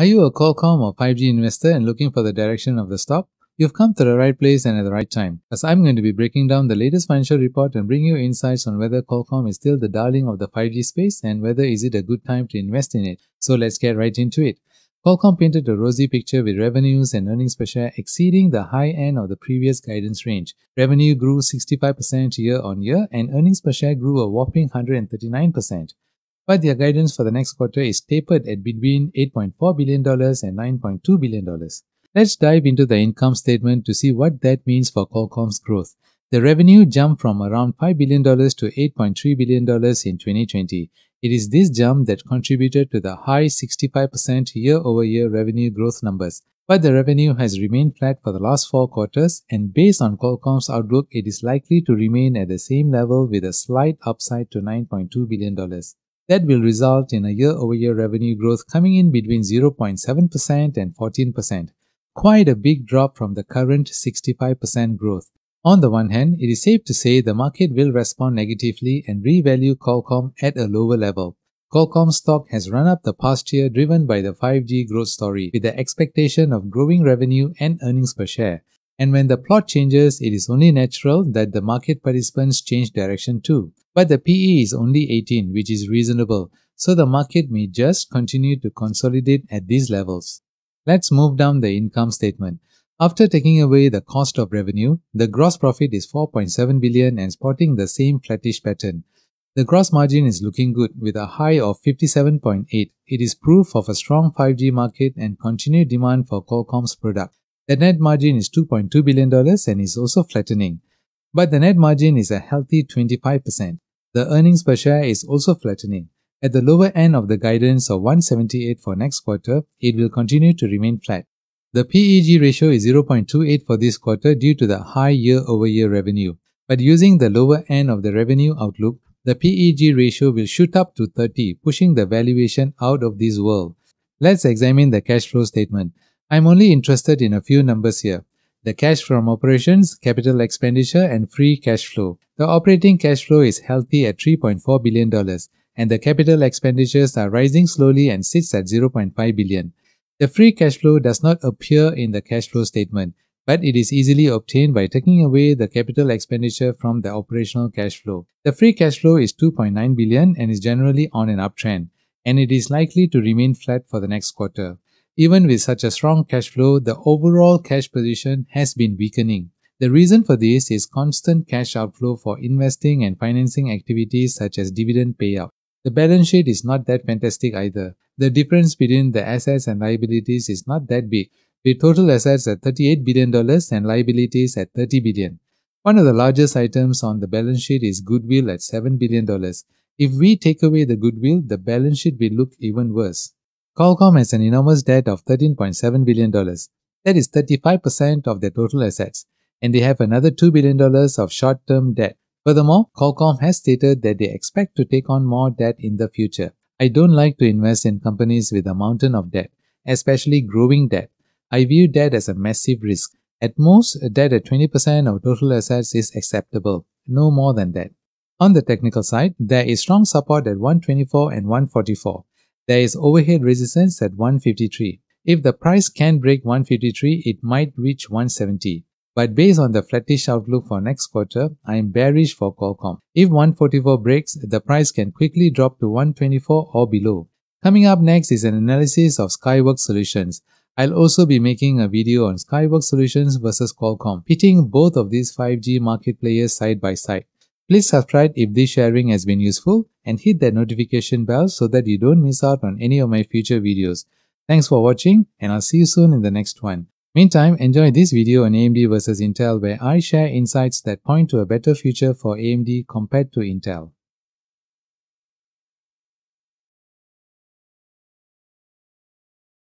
Are you a Qualcomm or 5G investor and looking for the direction of the stock? You've come to the right place and at the right time, as I'm going to be breaking down the latest financial report and bring you insights on whether Qualcomm is still the darling of the 5G space and whether is it a good time to invest in it. So let's get right into it. Qualcomm painted a rosy picture with revenues and earnings per share exceeding the high end of the previous guidance range. Revenue grew 65% year on year and earnings per share grew a whopping 139% but their guidance for the next quarter is tapered at between $8.4 billion and $9.2 billion. Let's dive into the income statement to see what that means for Qualcomm's growth. The revenue jumped from around $5 billion to $8.3 billion in 2020. It is this jump that contributed to the high 65% year over year revenue growth numbers. But the revenue has remained flat for the last four quarters, and based on Qualcomm's outlook, it is likely to remain at the same level with a slight upside to $9.2 billion. That will result in a year-over-year revenue growth coming in between 0.7% and 14%, quite a big drop from the current 65% growth. On the one hand, it is safe to say the market will respond negatively and revalue Qualcomm at a lower level. Qualcomm stock has run up the past year driven by the 5G growth story with the expectation of growing revenue and earnings per share. And when the plot changes, it is only natural that the market participants change direction too. But the PE is only 18, which is reasonable, so the market may just continue to consolidate at these levels. Let's move down the income statement. After taking away the cost of revenue, the gross profit is 4.7 billion and spotting the same flattish pattern. The gross margin is looking good with a high of 57.8. It is proof of a strong 5G market and continued demand for Qualcomm's product. The net margin is $2.2 billion and is also flattening. But the net margin is a healthy 25%. The earnings per share is also flattening. At the lower end of the guidance of 178 for next quarter, it will continue to remain flat. The PEG ratio is 0.28 for this quarter due to the high year-over-year -year revenue. But using the lower end of the revenue outlook, the PEG ratio will shoot up to 30, pushing the valuation out of this world. Let's examine the cash flow statement. I'm only interested in a few numbers here. The cash from operations, capital expenditure and free cash flow. The operating cash flow is healthy at $3.4 billion and the capital expenditures are rising slowly and sits at $0.5 billion. The free cash flow does not appear in the cash flow statement, but it is easily obtained by taking away the capital expenditure from the operational cash flow. The free cash flow is 2.9 billion and is generally on an uptrend, and it is likely to remain flat for the next quarter. Even with such a strong cash flow, the overall cash position has been weakening. The reason for this is constant cash outflow for investing and financing activities such as dividend payout. The balance sheet is not that fantastic either. The difference between the assets and liabilities is not that big, with total assets at $38 billion and liabilities at $30 billion. One of the largest items on the balance sheet is goodwill at $7 billion. If we take away the goodwill, the balance sheet will look even worse. Qualcomm has an enormous debt of $13.7 billion, that is 35% of their total assets, and they have another $2 billion of short term debt. Furthermore, Qualcomm has stated that they expect to take on more debt in the future. I don't like to invest in companies with a mountain of debt, especially growing debt. I view debt as a massive risk. At most, debt at 20% of total assets is acceptable, no more than that. On the technical side, there is strong support at 124 and 144 there is overhead resistance at 153. If the price can break 153, it might reach 170. But based on the flattish outlook for next quarter, I am bearish for Qualcomm. If 144 breaks, the price can quickly drop to 124 or below. Coming up next is an analysis of Skyworks Solutions. I'll also be making a video on Skyworks Solutions versus Qualcomm, pitting both of these 5G market players side by side. Please subscribe if this sharing has been useful and hit that notification bell so that you don't miss out on any of my future videos. Thanks for watching and I'll see you soon in the next one. Meantime, enjoy this video on AMD vs Intel where I share insights that point to a better future for AMD compared to Intel.